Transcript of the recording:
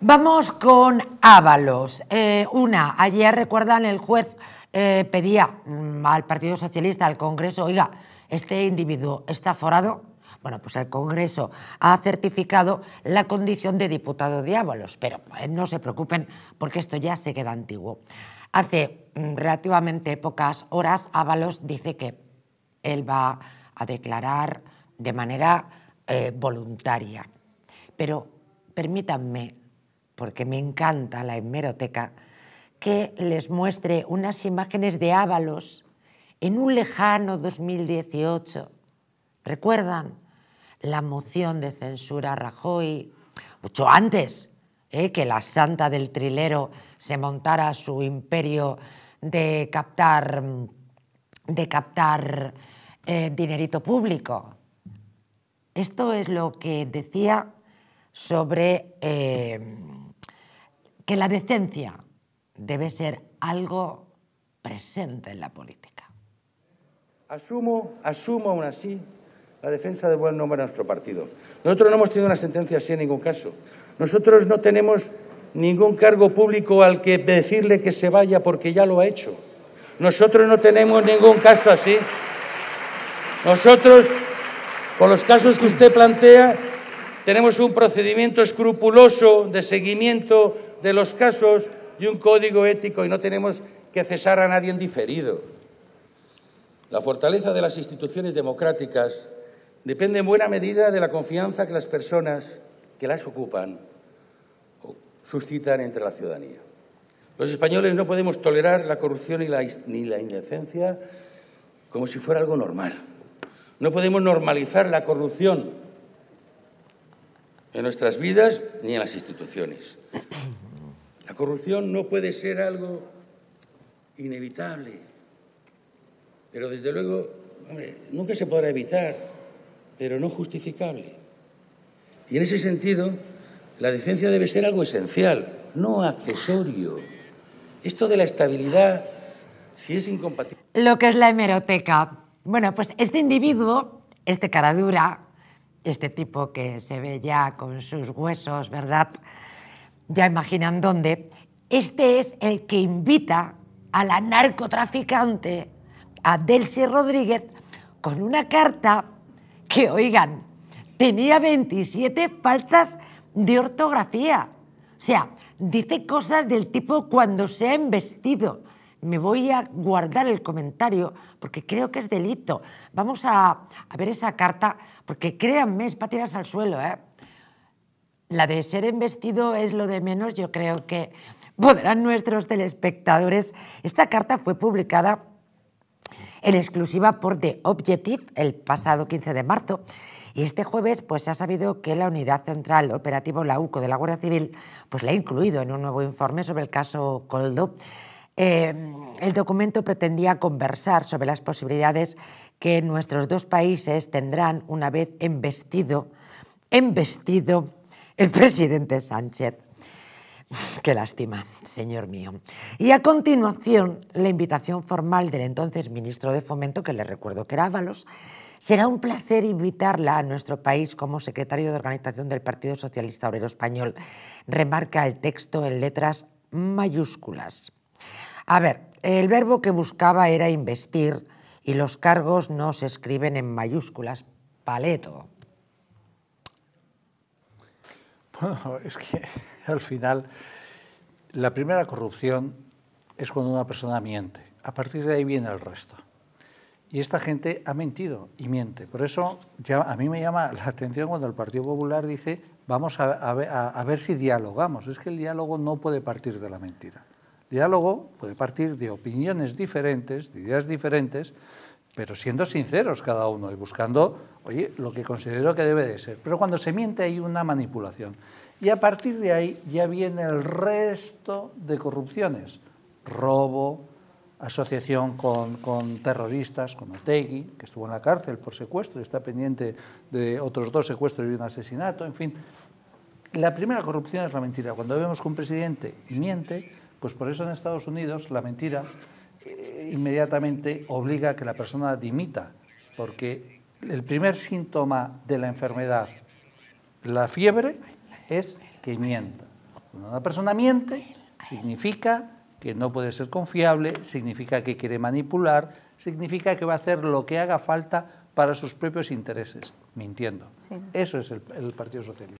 Vamos con Ábalos. Eh, una, ayer recuerdan el juez eh, pedía mm, al Partido Socialista, al Congreso, oiga, este individuo está forado. Bueno, pues el Congreso ha certificado la condición de diputado de Ábalos, pero eh, no se preocupen porque esto ya se queda antiguo. Hace mm, relativamente pocas horas Ábalos dice que él va a declarar de manera voluntaria. Pero permítanme porque me encanta la hemeroteca, que les muestre unas imágenes de Ábalos en un lejano 2018. ¿Recuerdan? La moción de censura Rajoy, mucho antes ¿eh? que la santa del trilero se montara su imperio de captar, de captar eh, dinerito público. Esto es lo que decía sobre... Eh, que la decencia debe ser algo presente en la política. Asumo, asumo aún así la defensa de buen nombre a nuestro partido. Nosotros no hemos tenido una sentencia así en ningún caso. Nosotros no tenemos ningún cargo público al que decirle que se vaya porque ya lo ha hecho. Nosotros no tenemos ningún caso así. Nosotros, con los casos que usted plantea, tenemos un procedimiento escrupuloso de seguimiento de los casos y un código ético y no tenemos que cesar a nadie en diferido. La fortaleza de las instituciones democráticas depende en buena medida de la confianza que las personas que las ocupan suscitan entre la ciudadanía. Los españoles no podemos tolerar la corrupción ni la indecencia como si fuera algo normal. No podemos normalizar la corrupción en nuestras vidas ni en las instituciones. La corrupción no puede ser algo inevitable, pero desde luego, nunca se podrá evitar, pero no justificable. Y en ese sentido, la decencia debe ser algo esencial, no accesorio. Esto de la estabilidad, si es incompatible. Lo que es la hemeroteca. Bueno, pues este individuo, este cara dura, este tipo que se ve ya con sus huesos, ¿verdad? Ya imaginan dónde. Este es el que invita a la narcotraficante, a Delcy Rodríguez, con una carta que, oigan, tenía 27 faltas de ortografía. O sea, dice cosas del tipo cuando se ha embestido me voy a guardar el comentario porque creo que es delito. Vamos a, ver esa carta porque créanme, es para tirarse al suelo. ¿eh? La de ser embestido es lo de menos, yo creo que podrán nuestros telespectadores. Esta carta fue publicada en exclusiva por The Objective el pasado 15 de marzo y este jueves pues se ha sabido que la Unidad Central Operativo la UCO de la Guardia Civil pues la ha incluido en un nuevo informe sobre el caso Coldo Em, el documento pretendía conversar sobre las posibilidades que nuestros dos países tendrán una vez embestido, embestido el presidente Sánchez. Qué lástima, señor mío. Y a continuación, la invitación formal del entonces ministro de Fomento, que le recuerdo que era Ábalos, será un placer invitarla a nuestro país como secretario de organización del Partido Socialista Obrero Español. Remarca el texto en letras mayúsculas. A ver, el verbo que buscaba era investir y los cargos no se escriben en mayúsculas. Paleto. Bueno, es que al final la primera corrupción es cuando una persona miente. A partir de ahí viene el resto. Y esta gente ha mentido y miente. Por eso ya a mí me llama la atención cuando el Partido Popular dice vamos a ver si dialogamos. Es que el diálogo no puede partir de la mentira. Diálogo puede partir de opiniones diferentes, de ideas diferentes, pero siendo sinceros cada uno y buscando, oye, lo que considero que debe de ser. Pero cuando se miente hay una manipulación. Y a partir de ahí ya viene el resto de corrupciones. Robo, asociación con, terroristas, con Otegui, que estuvo en la cárcel por secuestro y está pendiente de otros dos secuestros y un asesinato, en fin. La primera corrupción es la mentira. Cuando vemos que un presidente miente, pues por eso en Estados Unidos la mentira eh, inmediatamente obliga a que la persona dimita, porque el primer síntoma de la enfermedad, la fiebre, es que mienta. Cuando una persona miente, significa que no puede ser confiable, significa que quiere manipular, significa que va a hacer lo que haga falta para sus propios intereses, mintiendo. Eso es el Partido Socialista.